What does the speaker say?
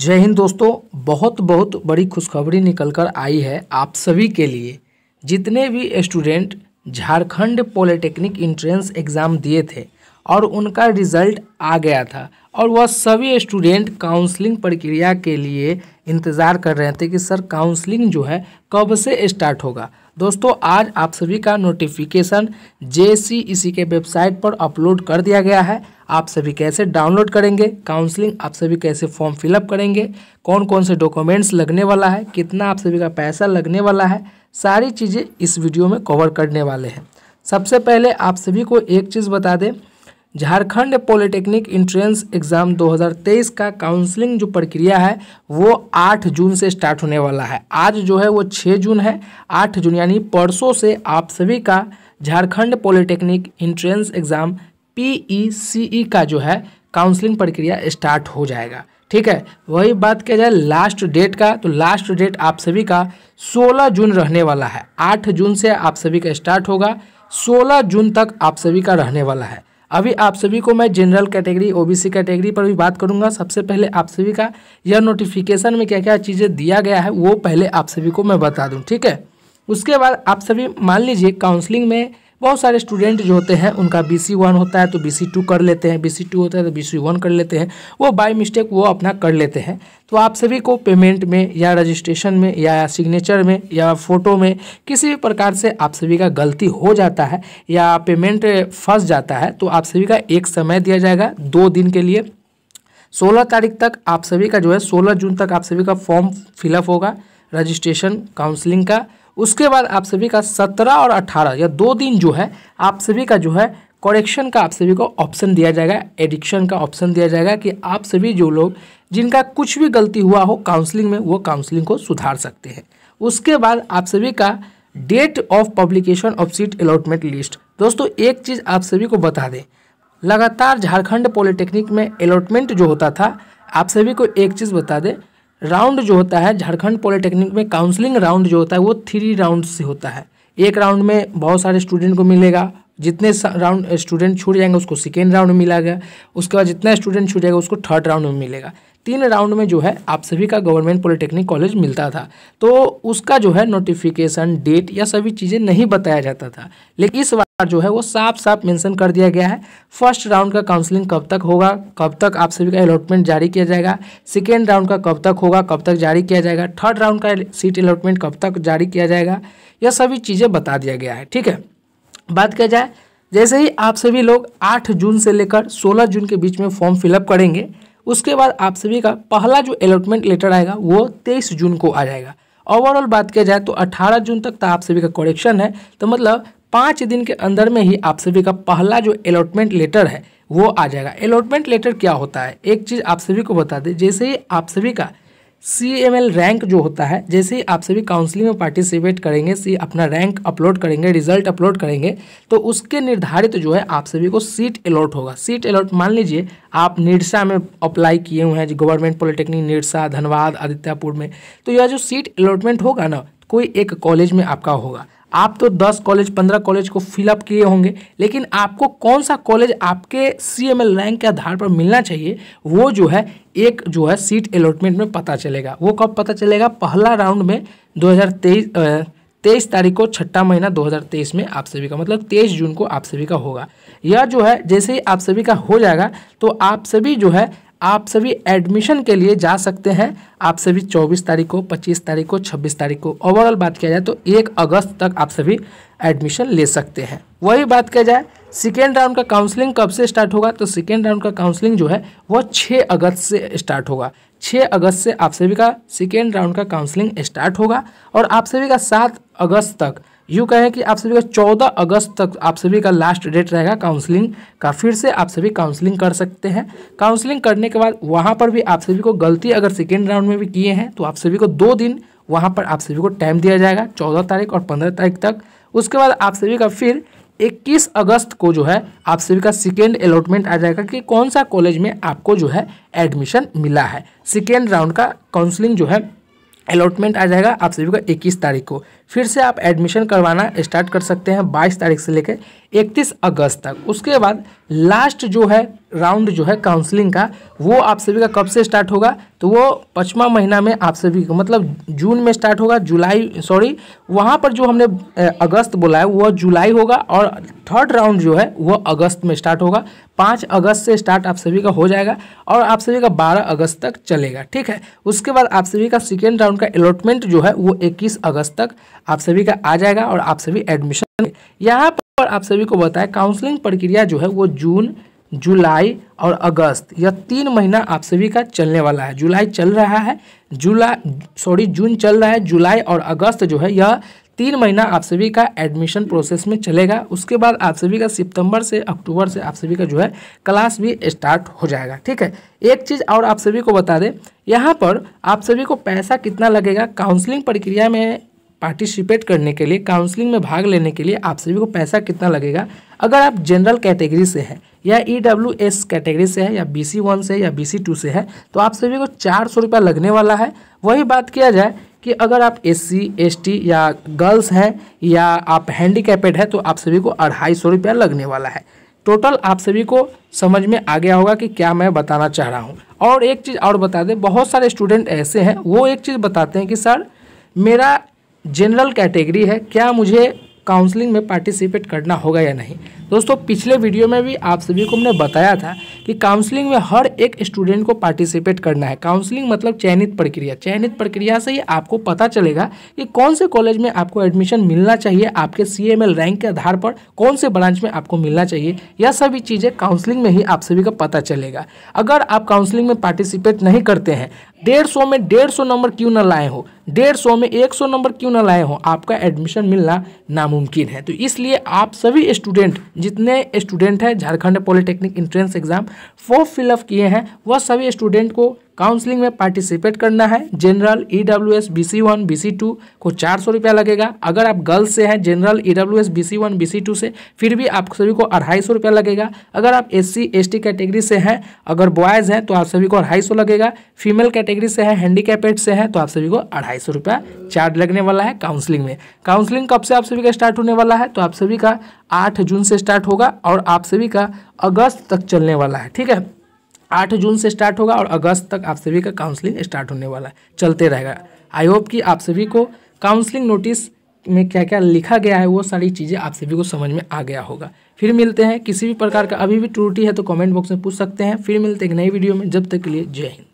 जय हिंद दोस्तों बहुत बहुत बड़ी खुशखबरी निकल कर आई है आप सभी के लिए जितने भी student Jharkhand polytechnic entrance exam दिए थे और उनका रिजल्ट आ गया था और वह सभी स्टूडेंट काउंसलिंग प्रक्रिया के लिए इंतज़ार कर रहे थे कि सर काउंसलिंग जो है कब से स्टार्ट होगा दोस्तों आज आप सभी का नोटिफिकेशन जे सी के वेबसाइट पर अपलोड कर दिया गया है आप सभी कैसे डाउनलोड करेंगे काउंसलिंग आप सभी कैसे फॉर्म फिलअप करेंगे कौन कौन से डॉक्यूमेंट्स लगने वाला है कितना आप सभी का पैसा लगने वाला है सारी चीज़ें इस वीडियो में कवर करने वाले हैं सबसे पहले आप सभी को एक चीज़ बता दें झारखंड पॉलिटेक्निक इंट्रेंस एग्ज़ाम 2023 का काउंसलिंग जो प्रक्रिया है वो 8 जून से स्टार्ट होने वाला है आज जो है वो 6 जून है 8 जून यानी परसों से आप सभी का Jharkhand polytechnic entrance exam PECE का जो है काउंसलिंग प्रक्रिया स्टार्ट हो जाएगा ठीक है वही बात किया जाए लास्ट डेट का तो लास्ट डेट आप सभी का 16 जून रहने वाला है 8 जून से आप सभी का स्टार्ट होगा 16 जून तक आप सभी का रहने वाला है अभी आप सभी को मैं जनरल कैटेगरी ओबीसी कैटेगरी पर भी बात करूंगा सबसे पहले आप सभी का यह नोटिफिकेशन में क्या क्या चीज़ें दिया गया है वो पहले आप सभी को मैं बता दूँ ठीक है उसके बाद आप सभी मान लीजिए काउंसलिंग में बहुत सारे स्टूडेंट जो होते हैं उनका बी सी वन होता है तो बी सी टू कर लेते हैं बी सी टू होता है तो बी सी वन कर लेते हैं वो बाई मिस्टेक वो अपना कर लेते हैं तो आप सभी को पेमेंट में या रजिस्ट्रेशन में या सिग्नेचर में या फ़ोटो में किसी भी प्रकार से आप सभी का गलती हो जाता है या पेमेंट फंस जाता है तो आप सभी का एक समय दिया जाएगा दो दिन के लिए सोलह तारीख तक आप सभी का जो है सोलह जून तक आप सभी का फॉर्म फिलअप होगा रजिस्ट्रेशन काउंसलिंग का उसके बाद आप सभी का सत्रह और अट्ठारह या दो दिन जो है आप सभी का जो है करेक्शन का आप सभी को ऑप्शन दिया जाएगा एडिक्शन का ऑप्शन दिया जाएगा कि आप सभी जो लोग जिनका कुछ भी गलती हुआ हो काउंसलिंग में वो काउंसलिंग को सुधार सकते हैं उसके बाद आप सभी का date of publication of seat allotment list दोस्तों एक चीज़ आप सभी को बता दें लगातार झारखंड पॉलिटेक्निक में अलॉटमेंट जो होता था आप सभी को एक चीज़ बता दें राउंड जो होता है झारखंड पॉलिटेक्निक में काउंसलिंग राउंड जो होता है वो थ्री राउंड से होता है एक राउंड में बहुत सारे स्टूडेंट को मिलेगा जितने राउंड स्टूडेंट छूट जाएंगे उसको सेकेंड राउंड में गया उसके बाद जितना स्टूडेंट छूट जाएगा उसको थर्ड राउंड में मिलेगा तीन राउंड में जो है आप सभी का गवर्नमेंट पॉलिटेक्निक कॉलेज मिलता था तो उसका जो है नोटिफिकेशन डेट या सभी चीज़ें नहीं बताया जाता था लेकिन इस जो है वो साफ साफ मेंशन कर दिया गया है फर्स्ट राउंड का काउंसलिंग कब तक होगा कब तक आप सभी का अलॉटमेंट जारी किया जाएगा सेकेंड राउंड का कब तक होगा कब तक जारी किया जाएगा थर्ड राउंड का सीट अलॉटमेंट कब तक जारी किया जाएगा यह सभी चीज़ें बता दिया गया है ठीक है बात किया जाए जैसे ही आप सभी लोग आठ जून से लेकर सोलह जून के बीच में फॉर्म फिलअप करेंगे उसके बाद आप सभी का पहला जो अलॉटमेंट लेटर आएगा वो तेईस जून को आ जाएगा ओवरऑल बात किया जाए तो 18 जून तक तो आप सभी का करेक्शन है तो मतलब पाँच दिन के अंदर में ही आप सभी का पहला जो अलॉटमेंट लेटर है वो आ जाएगा अलॉटमेंट लेटर क्या होता है एक चीज़ आप सभी को बता दें जैसे ही आप सभी का सी एम एल रैंक जो होता है जैसे ही आप सभी काउंसलिंग में पार्टिसिपेट करेंगे सी अपना रैंक अपलोड करेंगे रिजल्ट अपलोड करेंगे तो उसके निर्धारित जो है आप सभी को सीट अलॉट होगा सीट अलॉट मान लीजिए आप निरसा में अप्लाई किए हुए हैं गवर्नमेंट पॉलिटेक्निक निरसा धनबाद आदित्यपुर में तो यह जो सीट अलॉटमेंट होगा ना कोई एक कॉलेज में आपका होगा आप तो 10 कॉलेज 15 कॉलेज को फिलअप किए होंगे लेकिन आपको कौन सा कॉलेज आपके सी रैंक के आधार पर मिलना चाहिए वो जो है एक जो है सीट अलॉटमेंट में पता चलेगा वो कब पता चलेगा पहला राउंड में दो हज़ार तेईस तेईस तारीख को छठा महीना 2023 में आप सभी का मतलब तेईस जून को आप सभी का होगा यह जो है जैसे ही आप सभी का हो जाएगा तो आप सभी जो है आप सभी एडमिशन के लिए जा सकते हैं आप सभी 24 तारीख को 25 तारीख को 26 तारीख को ओवरऑल बात किया जाए तो 1 अगस्त तक आप सभी एडमिशन ले सकते हैं वही बात किया जाए सेकेंड राउंड का काउंसलिंग कब से स्टार्ट होगा तो सेकेंड राउंड का काउंसलिंग जो है वो 6 अगस्त से स्टार्ट होगा 6 अगस्त से आप सभी का सेकेंड राउंड का काउंसलिंग स्टार्ट होगा और आप सभी का 7 अगस्त तक यूँ कहें कि आप सभी का चौदह अगस्त तक आप सभी का लास्ट डेट रहेगा काउंसलिंग का फिर से आप सभी काउंसलिंग कर सकते हैं काउंसलिंग करने के बाद वहाँ पर भी आप सभी को गलती अगर सेकेंड राउंड में भी किए हैं तो आप सभी को दो दिन वहाँ पर आप सभी को टाइम दिया जाएगा चौदह तारीख और पंद्रह तारीख तक उसके बाद आप सभी का फिर इक्कीस अगस्त को जो है आप सभी का सेकेंड अलॉटमेंट आ जाएगा कि कौन सा कॉलेज में आपको जो है एडमिशन मिला है सेकेंड राउंड का काउंसलिंग जो है अलॉटमेंट आ जाएगा आप सभी का 21 तारीख को फिर से आप एडमिशन करवाना स्टार्ट कर सकते हैं 22 तारीख से लेकर इकतीस अगस्त तक उसके बाद लास्ट जो है राउंड जो है काउंसलिंग का वो आप सभी का कब से स्टार्ट होगा तो वो पचवा महीना में आप सभी का मतलब जून में स्टार्ट होगा जुलाई सॉरी वहाँ पर जो हमने अगस्त बोला है वह जुलाई होगा और थर्ड राउंड जो है वह अगस्त में स्टार्ट होगा पाँच अगस्त से स्टार्ट आप सभी का हो जाएगा और आप सभी का बारह अगस्त तक चलेगा ठीक है उसके बाद आप सभी का सेकेंड राउंड का अलॉटमेंट जो है वो इक्कीस अगस्त तक आप सभी का आ जाएगा और आप सभी एडमिशन यहाँ पर आप सभी को बताएं काउंसलिंग प्रक्रिया जो है वो जून जुलाई और अगस्त यह तीन महीना आप सभी का चलने वाला है जुलाई चल रहा है जुलाई सॉरी जून चल रहा है जुलाई और अगस्त जो है यह तीन महीना आप सभी का एडमिशन प्रोसेस में चलेगा उसके बाद आप सभी का सितंबर से अक्टूबर से आप सभी का जो है क्लास भी स्टार्ट हो जाएगा ठीक है एक चीज़ और आप सभी को बता दें यहाँ पर आप सभी को पैसा कितना लगेगा काउंसलिंग प्रक्रिया में पार्टिसिपेट करने के लिए काउंसलिंग में भाग लेने के लिए आप सभी को पैसा कितना लगेगा अगर आप जनरल कैटेगरी से हैं या ई डब्ल्यू एस कैटेगरी से है या बी सी वन से या बी सी टू से है तो आप सभी को चार सौ रुपया लगने वाला है वही बात किया जाए कि अगर आप एस सी एस टी या गर्ल्स हैं या आप हैंडीकैपेड हैं तो आप सभी को अढ़ाई सौ रुपया लगने वाला है टोटल आप सभी को समझ में आ गया होगा कि क्या मैं बताना चाह रहा हूँ और एक चीज़ और बता दें बहुत सारे स्टूडेंट ऐसे हैं वो एक चीज़ बताते हैं कि सर मेरा जनरल कैटेगरी है क्या मुझे काउंसलिंग में पार्टिसिपेट करना होगा या नहीं दोस्तों पिछले वीडियो में भी आप सभी को हमने बताया था कि काउंसलिंग में हर एक स्टूडेंट को पार्टिसिपेट करना है काउंसलिंग मतलब चयनित प्रक्रिया चयनित प्रक्रिया से ही आपको पता चलेगा कि कौन से कॉलेज में आपको एडमिशन मिलना चाहिए आपके सी रैंक के आधार पर कौन से ब्रांच में आपको मिलना चाहिए यह सभी चीज़ें काउंसलिंग में ही आप सभी का पता चलेगा अगर आप काउंसलिंग में पार्टिसिपेट नहीं करते हैं डेढ़ सौ में डेढ़ सौ नंबर क्यों ना लाए हो डेढ़ सौ में एक सौ नंबर क्यों ना लाए हो आपका एडमिशन मिलना नामुमकिन है तो इसलिए आप सभी स्टूडेंट जितने स्टूडेंट हैं Jharkhand polytechnic entrance exam form fill up किए हैं वह सभी स्टूडेंट को काउंसलिंग में पार्टिसिपेट करना है general E W S B C one B C two को चार सौ रुपया लगेगा अगर आप गर्ल्स से हैं general E W S B C one B C two से फिर भी आप सभी को अढ़ाई सौ रुपया लगेगा अगर आप S C S T category से हैं अगर बॉयज़ हैं तो आप सभी को अढ़ाई सौ लगेगा फीमेल कैटेगरी से हैंडी हैंडीकैपेड से हैं तो आप सभी को अढ़ाई सौ रुपया चार्ज लगने वाला है काउंसलिंग में काउंसलिंग कब से आप सभी का स्टार्ट होने वाला है तो आप सभी का आठ जून से स्टार्ट होगा और आप सभी का अगस्त तक चलने वाला है ठीक है आठ जून से स्टार्ट होगा और अगस्त तक आप सभी का काउंसलिंग स्टार्ट होने वाला है चलते रहेगा आई होप कि आप सभी को काउंसलिंग नोटिस में क्या क्या लिखा गया है वो सारी चीज़ें आप सभी को समझ में आ गया होगा फिर मिलते हैं किसी भी प्रकार का अभी भी त्रुटि है तो कमेंट बॉक्स में पूछ सकते हैं फिर मिलते हैं एक नई वीडियो में जब तक के लिए जय हिंद